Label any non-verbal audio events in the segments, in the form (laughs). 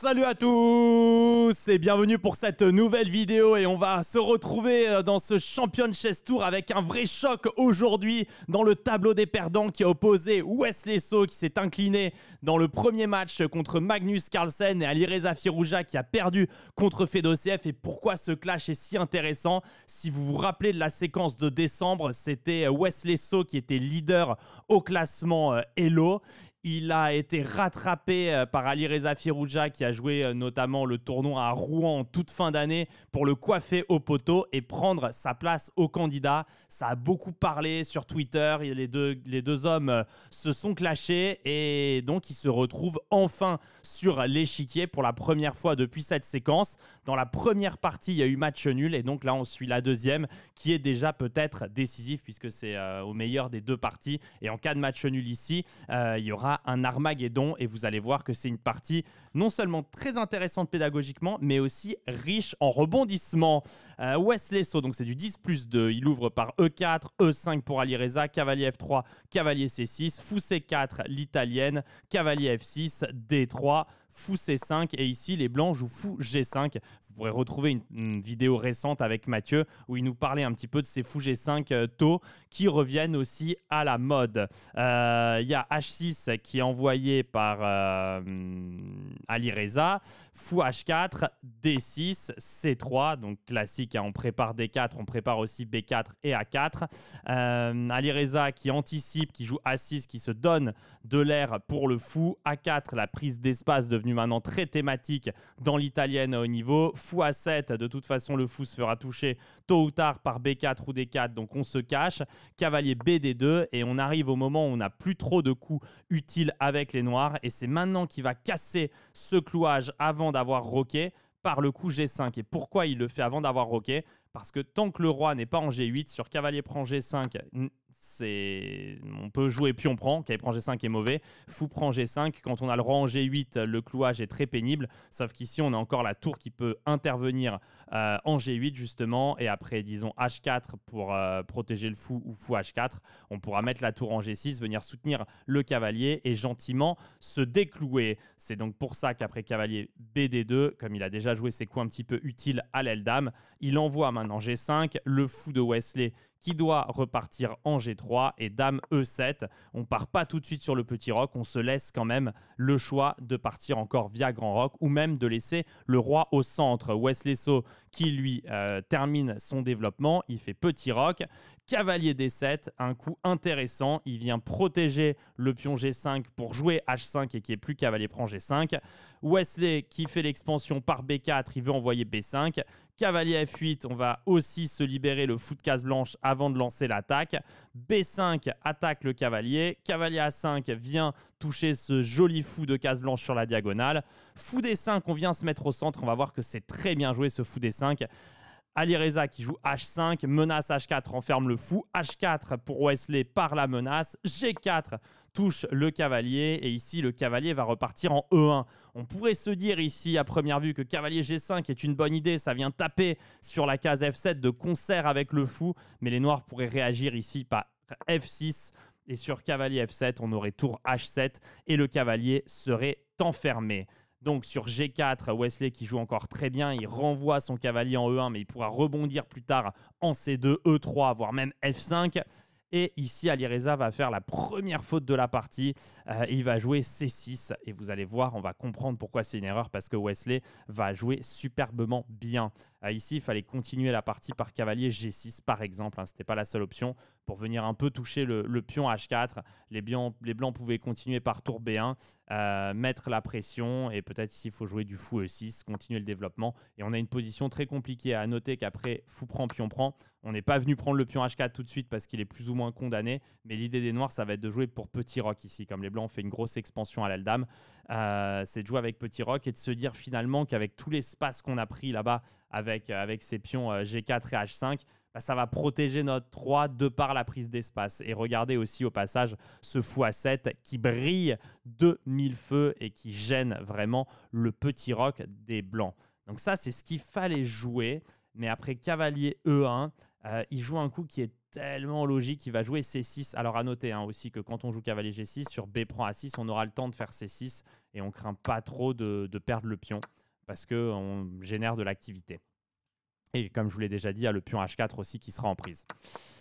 Salut à tous et bienvenue pour cette nouvelle vidéo et on va se retrouver euh, dans ce Champion Chess Tour avec un vrai choc aujourd'hui dans le tableau des perdants qui a opposé Wesley So qui s'est incliné dans le premier match contre Magnus Carlsen et Alireza Firouja qui a perdu contre Fedosiev et pourquoi ce clash est si intéressant si vous vous rappelez de la séquence de décembre c'était Wesley So qui était leader au classement euh, Elo il a été rattrapé euh, par Ali Reza qui a joué euh, notamment le tournoi à Rouen toute fin d'année pour le coiffer au poteau et prendre sa place au candidat. Ça a beaucoup parlé sur Twitter. Les deux, les deux hommes euh, se sont clashés et donc ils se retrouvent enfin sur l'échiquier pour la première fois depuis cette séquence. Dans la première partie, il y a eu match nul et donc là on suit la deuxième qui est déjà peut-être décisive puisque c'est au meilleur des deux parties. Et en cas de match nul ici, il y aura un Armageddon et vous allez voir que c'est une partie non seulement très intéressante pédagogiquement, mais aussi riche en rebondissements. Euh, Wesley So, donc c'est du 10 plus 2, il ouvre par E4, E5 pour Alireza, cavalier F3, cavalier C6, fou C4, l'italienne, cavalier F6, D3, fou C5 et ici les blancs jouent fou G5. Vous pourrez retrouver une, vidéo récente avec Mathieu où il nous parlait un petit peu de ces Fou G5 tôt euh, taux qui reviennent aussi à la mode. Euh, il y a H6 qui est envoyé par euh, Ali fou H4, D6, C3, donc classique, hein. on prépare D4, on prépare aussi B4 et A4. Ali qui anticipe, qui joue A6, qui se donne de l'air pour le fou, A4, la prise d'espace devenue maintenant très thématique dans l'italienne au niveau niveau. à 7 de toute façon, le fou se fera toucher tôt ou tard par B4 ou D4, donc on se cache. Cavalier bd 2 et on arrive au moment où on n'a plus trop de coups utiles avec les noirs, et c'est maintenant qu'il va casser ce clouage avant d'avoir roqué par le coup G5. Et pourquoi il le fait avant d'avoir roqué Parce que tant que le roi n'est pas en G8, sur cavalier prend G5, c'est on peut jouer pion prend, qui prend G5 est mauvais, fou prend G5, quand on a le rang G8, le clouage est très pénible, sauf qu'ici on a encore la tour qui peut intervenir euh, en G8 justement, et après disons H4 pour euh, protéger le fou ou fou H4, on pourra mettre la tour en G6, venir soutenir le cavalier et gentiment se déclouer. C'est donc pour ça qu'après cavalier BD2, comme il a déjà joué ses coups un petit peu utiles à l'aile dame, il envoie maintenant G5, le fou de Wesley qui doit repartir en G3 et Dame E7. On part pas tout de suite sur le petit roc, on se laisse quand même le choix de partir encore via grand roc ou même de laisser le roi au centre. Wesley So qui lui euh, termine son développement, il fait petit roc. Cavalier D7, un coup intéressant, il vient protéger le pion G5 pour jouer H5 et qui est plus cavalier prend G5. Wesley qui fait l'expansion par B4, il veut envoyer B5. Cavalier F8, on va aussi se libérer le fou de case blanche avant de lancer l'attaque. B5 attaque le cavalier. Cavalier A5 vient toucher ce joli fou de case blanche sur la diagonale. Fou D5, on vient se mettre au centre. On va voir que c'est très bien joué ce fou D5 Ali Reza qui joue H5, menace H4, enferme le fou. H4 pour Wesley par la menace. G4 touche le cavalier et ici le cavalier va repartir en E1. On pourrait se dire ici à première vue que cavalier G5 est une bonne idée, ça vient taper sur la case F7 de concert avec le fou, mais les noirs pourraient réagir ici par F6 et sur cavalier F7 on aurait tour H7 et le cavalier serait enfermé. Donc sur G4, Wesley qui joue encore très bien, il renvoie son cavalier en E1, mais il pourra rebondir plus tard en C2, E3, voire même F5. Et ici, Alireza va faire la première faute de la partie. Euh, il va jouer C6. Et vous allez voir, on va comprendre pourquoi c'est une erreur, parce que Wesley va jouer superbement bien. Euh, ici, il fallait continuer la partie par cavalier G6, par exemple. Hein, Ce n'était pas la seule option pour venir un peu toucher le, pion H4. Les, blancs pouvaient continuer par tour B1, euh, mettre la pression. Et peut-être ici, il faut jouer du fou E6, continuer le développement. Et on a une position très compliquée à noter qu'après fou prend, pion prend. On n'est pas venu prendre le pion H4 tout de suite parce qu'il est plus ou moins condamné. Mais l'idée des noirs, ça va être de jouer pour petit roc ici. Comme les blancs ont fait une grosse expansion à dame euh, c'est de jouer avec Petit Rock et de se dire finalement qu'avec tout l'espace qu'on a pris là-bas avec, euh, avec ces pions euh, G4 et H5, bah, ça va protéger notre 3 de par la prise d'espace. Et regardez aussi au passage ce fou à 7 qui brille de mille feux et qui gêne vraiment le Petit Rock des Blancs. Donc ça, c'est ce qu'il fallait jouer. Mais après cavalier E1, il joue un coup qui est tellement logique, il va jouer C6. Alors à noter hein, aussi que quand on joue cavalier G6, sur B prend A6, on aura le temps de faire C6 et on craint pas trop de, perdre le pion parce qu'on génère de l'activité. Et comme je vous l'ai déjà dit, il y a le pion H4 aussi qui sera en prise.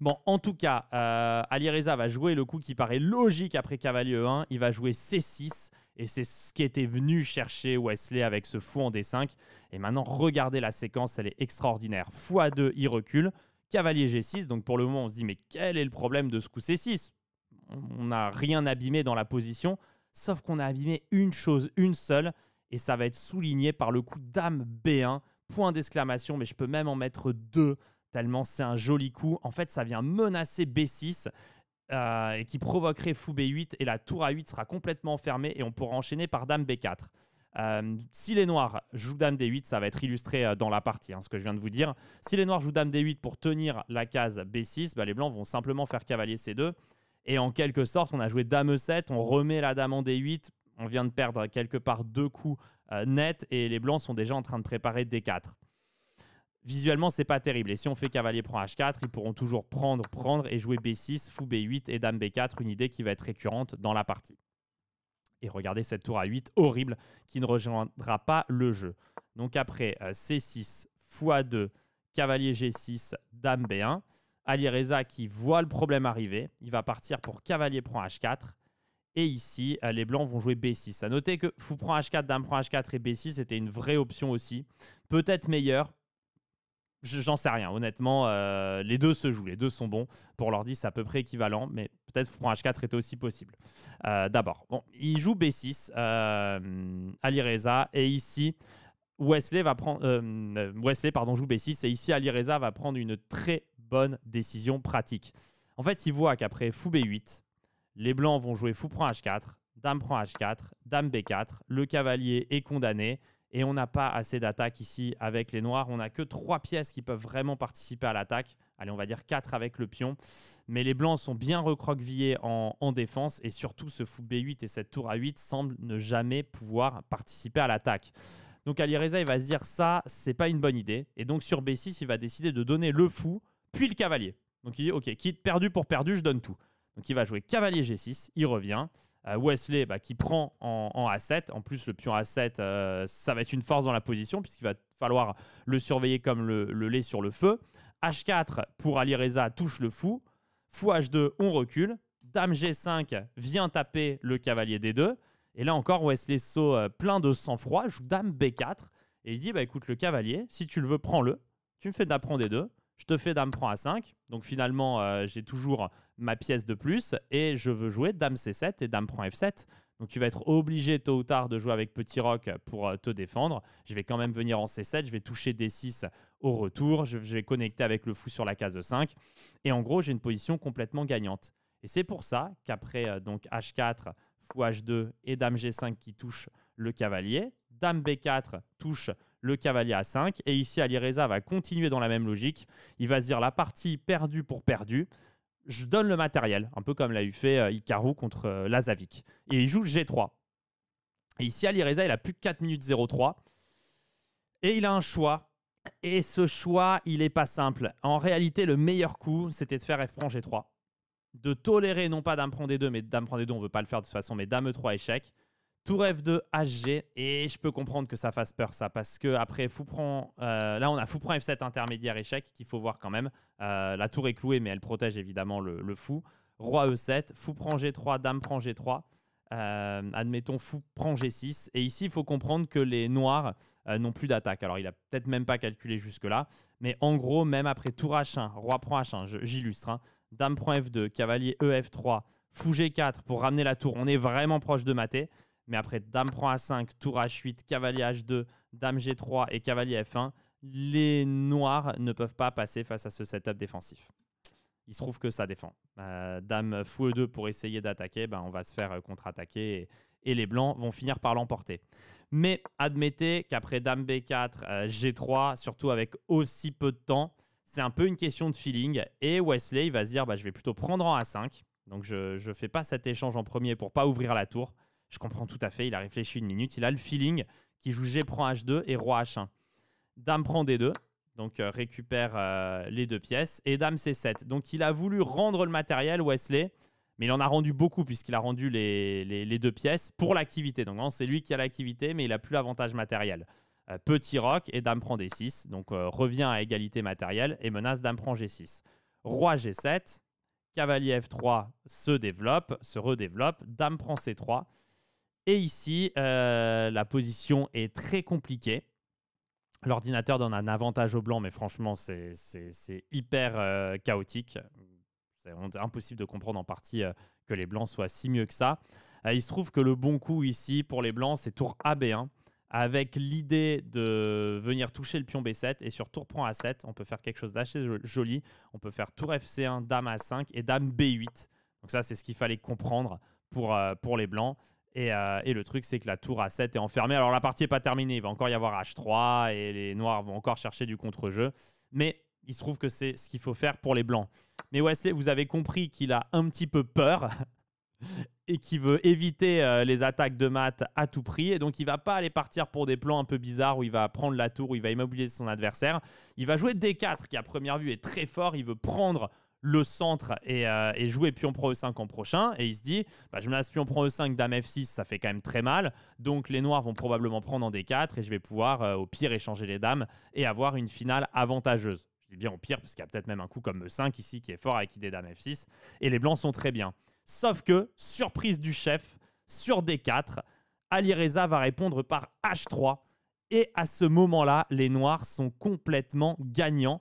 Bon, en tout cas, euh, Ali va jouer le coup qui paraît logique après cavalier E1. Il va jouer C6 et c'est ce qui était venu chercher Wesley avec ce fou en D5. Et maintenant, regardez la séquence, elle est extraordinaire. x2, il recule cavalier G6. Donc pour le moment, on se dit, mais quel est le problème de ce coup C6 On n'a rien abîmé dans la position, sauf qu'on a abîmé une chose, une seule, et ça va être souligné par le coup Dame B1, point d'exclamation, mais je peux même en mettre deux, tellement c'est un joli coup. En fait, ça vient menacer B6. Euh, et qui provoquerait fou B8 et la tour A8 sera complètement fermée et on pourra enchaîner par dame B4. Euh, si les noirs jouent dame D8, ça va être illustré euh, dans la partie, hein, ce que je viens de vous dire. Si les noirs jouent dame D8 pour tenir la case B6, bah, les blancs vont simplement faire cavalier C2. Et en quelque sorte, on a joué dame E7, on remet la dame en D8, on vient de perdre quelque part deux coups euh, nets et les blancs sont déjà en train de préparer D4. Visuellement, c'est pas terrible. Et si on fait cavalier prend H4, ils pourront toujours prendre, prendre et jouer B6, fou B8 et dame B4, une idée qui va être récurrente dans la partie. Et regardez cette tour à 8 horrible qui ne rejoindra pas le jeu. Donc après C6 x 2, cavalier G6, dame B1. Ali Reza qui voit le problème arriver, il va partir pour cavalier prend H4. Et ici, euh, les blancs vont jouer B6. À noter que fou prend H4, dame prend H4 et B6 était une vraie option aussi. Peut-être meilleure, J'en sais rien, honnêtement. Euh, les deux se jouent, les deux sont bons. Pour l'ordi, c'est à peu près équivalent, mais peut-être prend H4 était aussi possible. Euh, d'abord, bon, il joue B6, euh, Ali Reza, et ici, Wesley, va prendre, euh, Wesley pardon, joue B6, et ici, Ali Reza va prendre une très bonne décision pratique. En fait, il voit qu'après fou B8, les blancs vont jouer fou prend H4, dame prend H4, dame B4, le cavalier est condamné, et on n'a pas assez d'attaques ici avec les noirs. On n'a que trois pièces qui peuvent vraiment participer à l'attaque. Allez, on va dire 4 avec le pion. Mais les blancs sont bien recroquevillés en, défense et surtout ce fou B8 et cette tour A8 semblent ne jamais pouvoir participer à l'attaque. Donc Alireza, il va se dire ça, c'est pas une bonne idée. Et donc sur B6, il va décider de donner le fou puis le cavalier. Donc il dit ok, quitte perdu pour perdu, je donne tout. Donc il va jouer cavalier G6, il revient. Euh, Wesley bah, qui prend en, A7. En plus, le pion A7, euh, ça va être une force dans la position puisqu'il va falloir le surveiller comme le, lait sur le feu. H4 pour Ali Reza touche le fou. Fou H2, on recule. Dame G5 vient taper le cavalier D2. Et là encore, Wesley saut euh, plein de sang-froid, joue Dame B4. Et il dit bah, écoute, le cavalier, si tu le veux, prends-le. Tu me fais d'apprendre D2 je te fais dame prend a 5. Donc finalement, euh, j'ai toujours ma pièce de plus et je veux jouer dame c7 et dame prend f7. Donc tu vas être obligé tôt ou tard de jouer avec petit roc pour euh, te défendre. Je vais quand même venir en c7, je vais toucher d6 au retour, je vais connecter avec le fou sur la case 5 et en gros, j'ai une position complètement gagnante. Et c'est pour ça qu'après euh, donc h4, fou h2 et dame g5 qui touche le cavalier, dame b4 touche le cavalier a 5. Et ici, Alireza va continuer dans la même logique. Il va se dire la partie perdue pour perdue. Je donne le matériel, un peu comme l'a eu fait euh, Hikaru contre euh, Lazavik. Et il joue G3. Et ici, Alireza, il a plus que 4 minutes 03. Et il a un choix. Et ce choix, il n'est pas simple. En réalité, le meilleur coup, c'était de faire F prend G3. De tolérer non pas Dame prend D2, mais Dame prend D2, on ne veut pas le faire de toute façon, mais Dame E3 échec Tour F2, HG et je peux comprendre que ça fasse peur ça parce que après fou prend euh, là on a prend F7 intermédiaire échec qu'il faut voir quand même. Euh, la tour est clouée mais elle protège évidemment le, fou. Roi E7, fou prend G3, dame prend G3. Euh, admettons fou prend G6 et ici il faut comprendre que les noirs n'ont plus d'attaque. Alors il a peut-être même pas calculé jusque là, mais en gros même après tour H1, roi prend H1, j'illustre, hein, dame prend F2, cavalier EF3, fou G4 pour ramener la tour. On est vraiment proche de mater. Mais après, Dame prend A5, Tour H8, Cavalier H2, Dame G3 et Cavalier F1, les Noirs ne peuvent pas passer face à ce setup défensif. Il se trouve que ça défend. Euh, dame fou E2 pour essayer d'attaquer, ben, on va se faire euh, contre-attaquer et, les Blancs vont finir par l'emporter. Mais admettez qu'après Dame B4, euh, G3, surtout avec aussi peu de temps, c'est un peu une question de feeling. Et Wesley va se dire bah, je vais plutôt prendre en A5. Donc je ne fais pas cet échange en premier pour pas ouvrir la tour. Je comprends tout à fait, il a réfléchi une minute, il a le feeling qui joue G prend H2 et Roi H1. Dame prend D2, donc euh, récupère euh, les deux pièces, et Dame C7. Donc il a voulu rendre le matériel Wesley, mais il en a rendu beaucoup puisqu'il a rendu les, deux pièces pour l'activité. Donc c'est lui qui a l'activité, mais il n'a plus l'avantage matériel. Euh, petit rock et Dame prend D6, donc revient à égalité matérielle et menace Dame prend G6. Roi G7, Cavalier F3 se développe, se redéveloppe, Dame prend C3. Et ici, euh, la position est très compliquée. L'ordinateur donne un avantage au blanc, mais franchement, c'est hyper euh, chaotique. C'est impossible de comprendre en partie euh, que les blancs soient si mieux que ça. il se trouve que le bon coup ici pour les blancs, c'est tour AB1, avec l'idée de venir toucher le pion B7. Et sur tour prend A7, on peut faire quelque chose d'assez joli. On peut faire tour FC1, dame A5 et dame B8. Donc ça, c'est ce qu'il fallait comprendre pour, pour les blancs. Euh, et, le truc, c'est que la tour A7 est enfermée. Alors la partie n'est pas terminée, il va encore y avoir H3 et les noirs vont encore chercher du contre-jeu. Mais il se trouve que c'est ce qu'il faut faire pour les blancs. Mais Wesley, vous avez compris qu'il a un petit peu peur (laughs) et qu'il veut éviter euh, les attaques de maths à tout prix. Et donc il ne va pas aller partir pour des plans un peu bizarres où il va prendre la tour, où il va immobiliser son adversaire. Il va jouer D4 qui à première vue est très fort, il veut prendre le centre et, euh, joué, puis jouer pion pro E5 en prochain. Et il se dit, bah, je me puis pion prend E5, dame F6, ça fait quand même très mal. Donc les noirs vont probablement prendre en D4 et je vais pouvoir euh, au pire échanger les dames et avoir une finale avantageuse. Je dis bien au pire parce qu'il y a peut-être même un coup comme E5 ici qui est fort avec idée dame F6. Et les blancs sont très bien. Sauf que, surprise du chef, sur D4, Alireza va répondre par H3. Et à ce moment-là, les noirs sont complètement gagnants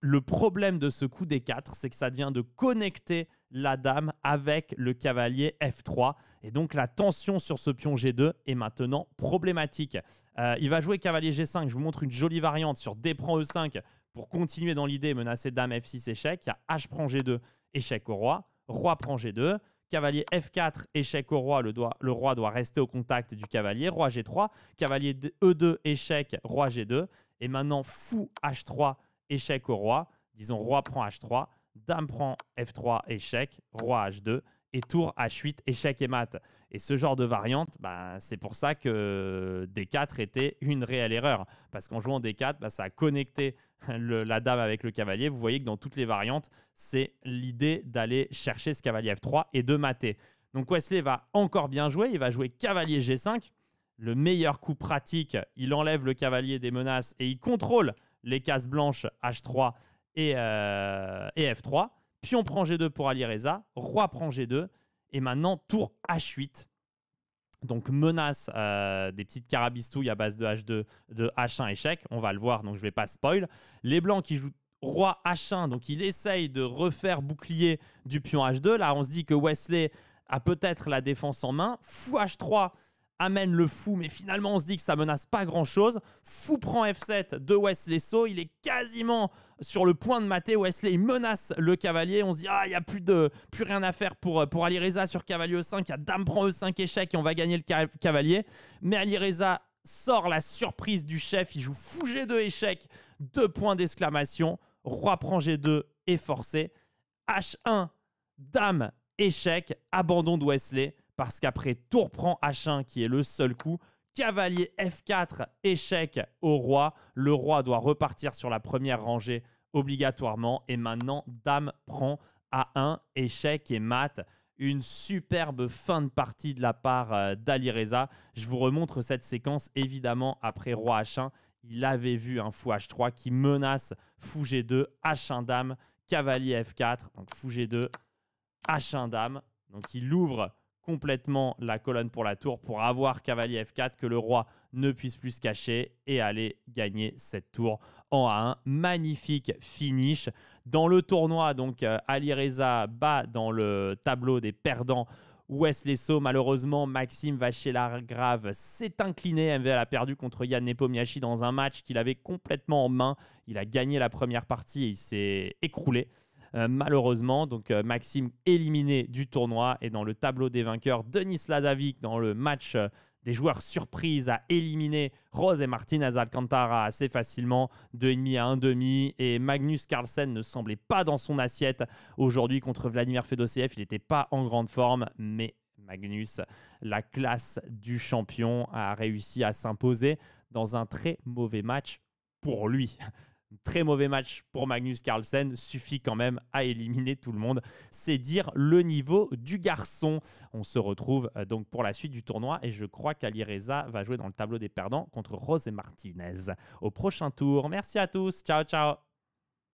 le problème de ce coup d 4, c'est que ça vient de connecter la dame avec le cavalier F3. Et donc la tension sur ce pion G2 est maintenant problématique. Euh, il va jouer cavalier G5. Je vous montre une jolie variante sur D prend E5 pour continuer dans l'idée menacer dame F6 échec. Il y a H prend G2, échec au roi. Roi prend G2. Cavalier F4, échec au roi, le, le, roi doit rester au contact du cavalier. Roi G3, cavalier E2, échec, roi G2. Et maintenant, fou H3, échec au roi. Disons roi prend h3, dame prend f3, échec, roi h2 et tour h8, échec et mat. Et ce genre de variante, bah, c'est pour ça que d4 était une réelle erreur. Parce qu'en jouant d4, bah, ça a connecté la dame avec le cavalier. Vous voyez que dans toutes les variantes, c'est l'idée d'aller chercher ce cavalier f3 et de mater. Donc Wesley va encore bien jouer, il va jouer cavalier g5. Le meilleur coup pratique, il enlève le cavalier des menaces et il contrôle les cases blanches H3 et, euh, F3. Pion prend G2 pour Ali Reza. Roi prend G2. Et maintenant, tour H8. Donc menace euh, des petites carabistouilles à base de H2, de H1 échec. On va le voir, donc je ne vais pas spoil. Les blancs qui jouent roi H1, donc il essaye de refaire bouclier du pion H2. Là, on se dit que Wesley a peut-être la défense en main. Fou H3, amène le fou, mais finalement on se dit que ça menace pas grand chose. Fou prend F7 de Wesley So, il est quasiment sur le point de mater. Wesley menace le cavalier. On se dit, ah, il n'y a plus, de, plus rien à faire pour, pour Alireza sur cavalier E5. Il y a dame prend E5 échec et on va gagner le cavalier. Mais Alireza sort la surprise du chef. Il joue fou G2 échec. Deux points d'exclamation. Roi prend G2 et forcé. H1, dame, échec, abandon de Wesley parce qu'après tour prend H1 qui est le seul coup, cavalier F4, échec au roi, le roi doit repartir sur la première rangée obligatoirement et maintenant dame prend A1, échec et mat. Une superbe fin de partie de la part euh, d'Alireza. Je vous remontre cette séquence évidemment après roi H1. Il avait vu un fou H3 qui menace fou G2, H1 dame, cavalier F4, donc fou G2, H1 dame. Donc il ouvre complètement la colonne pour la tour pour avoir cavalier F4, que le roi ne puisse plus se cacher et aller gagner cette tour en A1. Magnifique finish. Dans le tournoi, donc euh, Ali Reza bat dans le tableau des perdants Wesley So. Malheureusement, Maxime vachier grave s'est incliné. MVL a perdu contre Yann Nepomniachi dans un match qu'il avait complètement en main. Il a gagné la première partie et il s'est écroulé. Euh, malheureusement. Donc euh, Maxime éliminé du tournoi et dans le tableau des vainqueurs, Denis Lazavic dans le match euh, des joueurs surprises a éliminé Rose et Martinez Alcantara assez facilement, 2,5 à 1,5. Et Magnus Carlsen ne semblait pas dans son assiette aujourd'hui contre Vladimir Fedoseev Il n'était pas en grande forme, mais Magnus, la classe du champion, a réussi à s'imposer dans un très mauvais match pour lui très mauvais match pour Magnus Carlsen suffit quand même à éliminer tout le monde. C'est dire le niveau du garçon. On se retrouve euh, donc pour la suite du tournoi et je crois qu'Alireza va jouer dans le tableau des perdants contre Rosé Martinez. Au prochain tour. Merci à tous. Ciao, ciao.